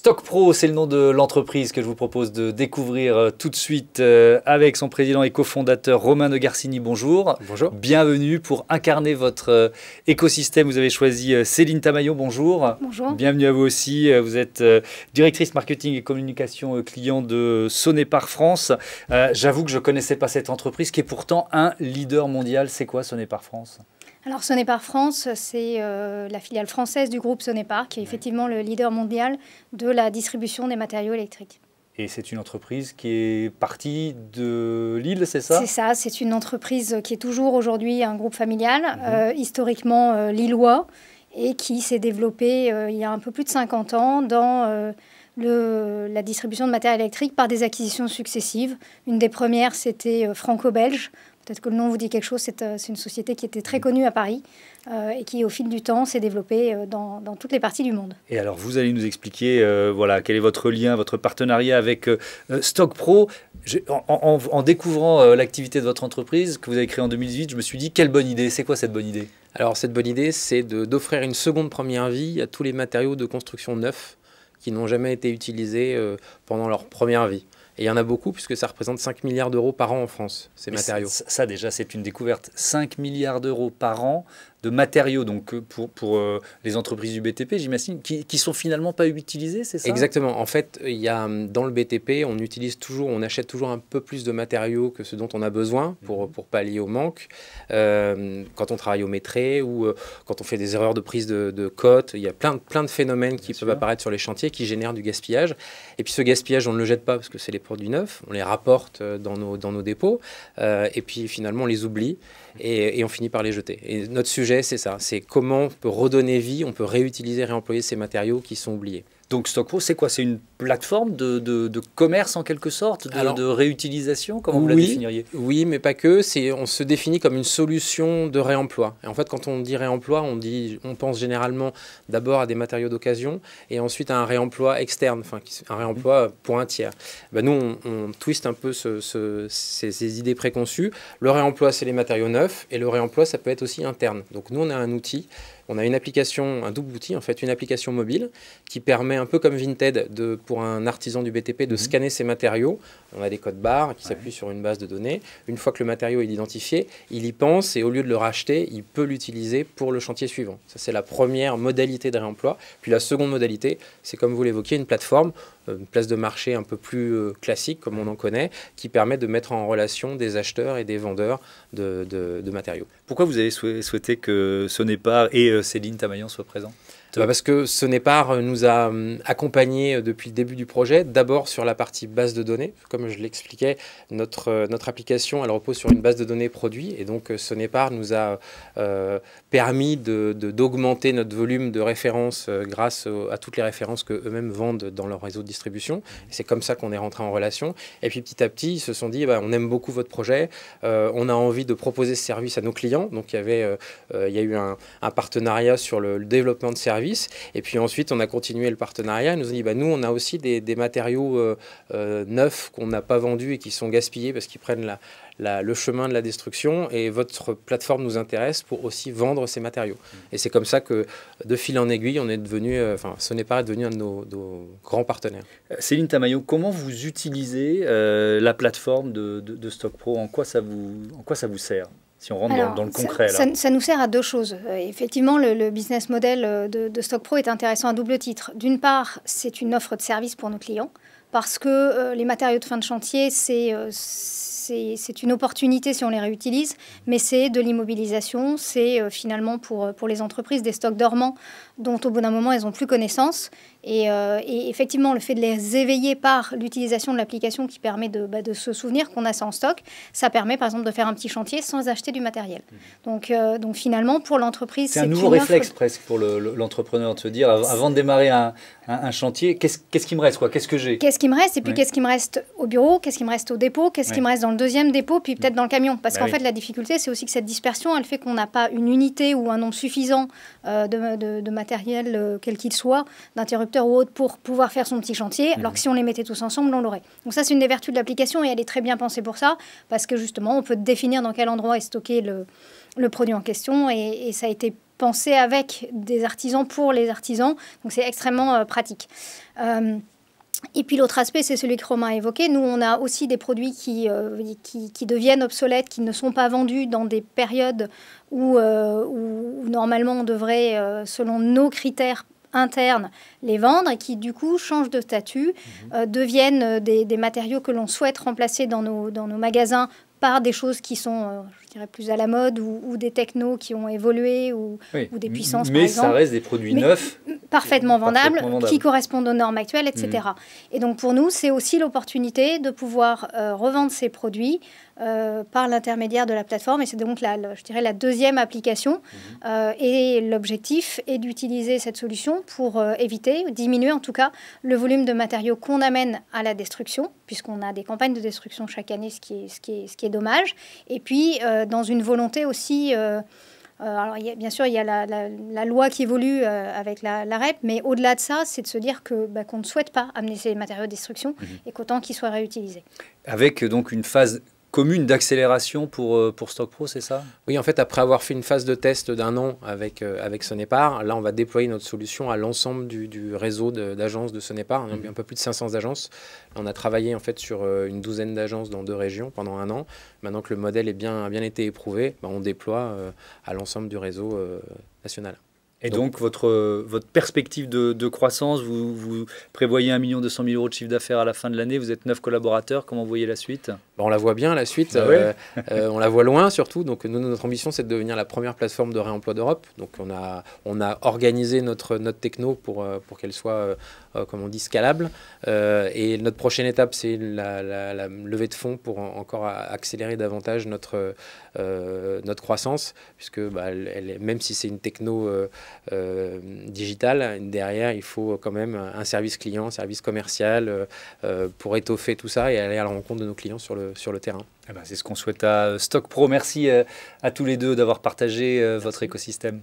Stock Pro, c'est le nom de l'entreprise que je vous propose de découvrir euh, tout de suite euh, avec son président et cofondateur Romain de Garcini. Bonjour. Bonjour. Bienvenue pour incarner votre euh, écosystème. Vous avez choisi Céline Tamayo Bonjour. Bonjour. Bienvenue à vous aussi. Vous êtes directrice marketing et communication client de par France. J'avoue que je ne connaissais pas cette entreprise qui est pourtant un leader mondial. C'est quoi par France alors Sonépar France, c'est euh, la filiale française du groupe Sonépar, qui est effectivement le leader mondial de la distribution des matériaux électriques. Et c'est une entreprise qui est partie de Lille, c'est ça C'est ça, c'est une entreprise qui est toujours aujourd'hui un groupe familial, mhm. euh, historiquement euh, lillois, et qui s'est développée il y a un peu plus de 50 ans dans... la distribution de matériaux électriques par des acquisitions successives. Une des premières, c'était franco-belge Peut-être que le nom vous dit quelque chose. C'est euh, une société qui était très mm. connue à Paris euh, et qui, au fil du temps, s'est développée euh, dans, toutes les parties du monde. Et alors, vous allez nous expliquer, voilà, quel est votre lien, votre partenariat avec StockPro. En, en, en, découvrant l'activité de votre entreprise que vous avez créée en 2018, je me suis dit, quelle bonne idée. C'est quoi cette bonne idée Alors, cette bonne idée, c'est d'offrir une seconde première vie à tous les matériaux de construction neufs qui n'ont jamais été utilisés pendant leur première vie. Et il y en a beaucoup, puisque ça représente 5 milliards d'euros par an en France, ces matériaux. Ça, déjà, c'est une découverte. 5 milliards d'euros par an de matériaux, donc euh, pour, pour euh, les entreprises du BTP, j'imagine, qui ne sont finalement pas utilisés, c'est ça Exactement. En fait, il y a, dans le BTP, on utilise toujours, on achète toujours un peu plus de matériaux que ce dont on a besoin pour, mhm. pour pallier au manque. Euh, quand on travaille au métré ou quand on fait des erreurs de prise de, de cote, il y a plein, plein de phénomènes qui peuvent apparaître sur les chantiers qui génèrent du gaspillage. Et puis ce gaspillage, on ne le jette pas parce que c'est les du neuf, on les rapporte euh, dans nos, dépôts, euh, et puis finalement on les oublie et, et, on finit par les jeter. Et notre sujet, c'est ça, c'est comment on peut redonner vie, on peut réutiliser, réemployer ces matériaux qui sont oubliés. Donc Stockpro, c'est quoi C'est une plateforme de, commerce en quelque sorte, de, réutilisation Comment vous la définiriez Oui, mais pas que. C'est on se définit comme une solution de réemploi. Et en fait, quand on dit réemploi, on dit, on pense généralement d'abord à des matériaux d'occasion et ensuite à un réemploi externe, enfin un réemploi pour un tiers. Ben, nous, on, on, twist un peu ce, ces idées préconçues. Le réemploi, c'est les matériaux neufs et le réemploi, ça peut être aussi interne. Donc nous, on a un outil. On a une application, un double outil en fait, une application mobile qui permet un peu comme Vinted de, pour un artisan du BTP de mhm. scanner ses matériaux. On a des codes barres qui s'appuient sur une base de données. Une fois que le matériau est identifié, il y pense et au lieu de le racheter, il peut l'utiliser pour le chantier suivant. Ça, c'est la première modalité de réemploi. Puis la seconde modalité, c'est comme vous l'évoquiez, une plateforme, euh, une place de marché un peu plus euh, classique comme on mhm. en connaît, qui permet de mettre en relation des acheteurs et des vendeurs de, matériaux. Pourquoi vous avez souhaité que ce pas et euh, Céline Tamayan soient présents bah, parce que ce Sonépar euh, nous a euh, accompagnés euh, depuis le début du projet, d'abord sur la partie base de données. Comme je l'expliquais, notre, notre application, elle repose sur une base de données produit. Et donc, ce Sonépar nous a permis d'augmenter de, d'augmenter notre volume de références grâce à toutes les références qu'eux-mêmes vendent dans leur réseau de distribution. C'est comme ça qu'on est rentré en relation. Et puis, petit à petit, ils se sont dit, bah, on aime beaucoup votre projet, on a envie de proposer ce service à nos clients. Donc, il y, avait, il y a eu un, partenariat sur le, le développement de services et puis ensuite, on a continué le partenariat. Ils nous ont dit, bah, nous, on a aussi des, matériaux euh, euh, neufs qu'on n'a pas vendus et qui sont gaspillés parce qu'ils prennent le chemin de la destruction. Et votre plateforme nous intéresse pour aussi vendre ces matériaux. Et c'est comme ça que, de fil en aiguille, on est devenu, euh, enfin, ce n'est pas devenu un de nos, grands partenaires. Céline Tamayo, comment vous utilisez la plateforme de, de, StockPro en quoi, en quoi ça vous sert si on rentre dans, le concret. Ça, nous sert à deux choses. Euh, effectivement, le, business model euh, de, de Stock Pro est intéressant à double titre. D'une part, c'est une offre de service pour nos clients, parce que euh, les matériaux de fin de chantier, c'est c'est une opportunité si on les réutilise, mais c'est de l'immobilisation, c'est finalement pour, pour les entreprises des stocks dormants dont au bout d'un moment elles n'ont plus connaissance. Euh, et, effectivement, le fait de les éveiller par l'utilisation de l'application qui permet bah, de, se souvenir qu'on a ça en stock, ça permet par exemple de faire un petit chantier sans acheter du matériel. Mhm. Donc, euh, donc finalement, pour l'entreprise, c'est un nouveau réflexe presque pour l'entrepreneur de se dire avant de démarrer un, chantier, qu'est-ce qui me reste Qu'est-ce que j'ai Qu'est-ce qui me reste Et puis qu'est-ce qui me reste au bureau Qu'est-ce qui me reste au dépôt Qu'est-ce qui me reste dans le deuxième dépôt Puis peut-être mm. dans le camion. Parce bah qu'en fait, la difficulté, c'est aussi que cette dispersion, elle fait qu'on n'a pas une unité ou un nom suffisant euh, de, de matériel matériel, euh, quel qu'il soit, d'interrupteur ou autre, pour pouvoir faire son petit chantier, mhm. alors que si on les mettait tous ensemble, on l'aurait. Donc ça, c'est une des vertus de l'application et elle est très bien pensée pour ça, parce que justement, on peut définir dans quel endroit est stocké le, produit en question et, ça a été pensé avec des artisans pour les artisans, donc c'est extrêmement euh, pratique. Euh, et puis l'autre aspect, c'est celui que Romain a évoqué. Nous, on a aussi des produits qui, euh, qui, deviennent obsolètes, qui ne sont pas vendus dans des périodes où, euh, normalement on devrait, euh, selon nos critères internes, les vendre et qui du coup changent de statut, mhm. deviennent des, matériaux que l'on souhaite remplacer dans nos, dans nos magasins par des choses qui sont, je dirais, plus à la mode ou, des technos qui ont évolué ou, des puissances. Mais par exemple. ça reste des produits neufs parfaitement vendables, qui correspondent aux normes actuelles, mm. etc. Et donc pour nous, c'est aussi l'opportunité de pouvoir euh, revendre ces produits euh, par l'intermédiaire de la plateforme. Et c'est donc, la, je dirais, la deuxième application. Mm-hmm. Euh, et l'objectif est d'utiliser cette solution pour éviter, ou diminuer en tout cas, le volume de matériaux qu'on amène à la destruction, puisqu'on a des campagnes de destruction chaque année, ce qui est, ce qui est, ce qui est dommage. Et puis, dans une volonté aussi... Euh, alors, bien sûr, il y a la, loi qui évolue euh, avec la, REP, mais au-delà de ça, c'est de se dire que bah, qu'on ne souhaite pas amener ces matériaux de destruction mhm. et qu'autant qu'ils soient réutilisés. Avec donc une phase commune d'accélération pour, euh, pour StockPro, c'est ça Oui, en fait, après avoir fait une phase de test d'un an avec, euh, avec Sonépar, là, on va déployer notre solution à l'ensemble du, réseau d'agences de, de On a mmh. un peu plus de 500 agences. On a travaillé en fait sur euh, une douzaine d'agences dans deux régions pendant un an. Maintenant que le modèle est bien, a bien été éprouvé, bah, on déploie à l'ensemble du réseau national. Et donc, votre, votre perspective de, croissance, vous, vous prévoyez 1 200 000 euros de chiffre d'affaires à la fin de l'année, vous êtes neuf collaborateurs, comment vous voyez la suite bah, on la voit bien la suite, ah euh, euh, on la voit loin surtout. Donc notre ambition, c'est de devenir la première plateforme de réemploi d'Europe. Donc on a, on a organisé notre, notre techno pour, euh, pour qu'elle soit, comme on dit, scalable. et notre prochaine étape, c'est la, levée de fonds pour encore accélérer davantage notre, notre croissance, puisque bah, elle, même si c'est une techno digitale, derrière, il faut quand même un service client, un service commercial pour étoffer tout ça et aller à la rencontre de nos clients sur le, sur le terrain. Eh ben, c'est ce qu'on souhaite à Stock Pro. Merci euh, à tous les deux d'avoir partagé euh, votre écosystème.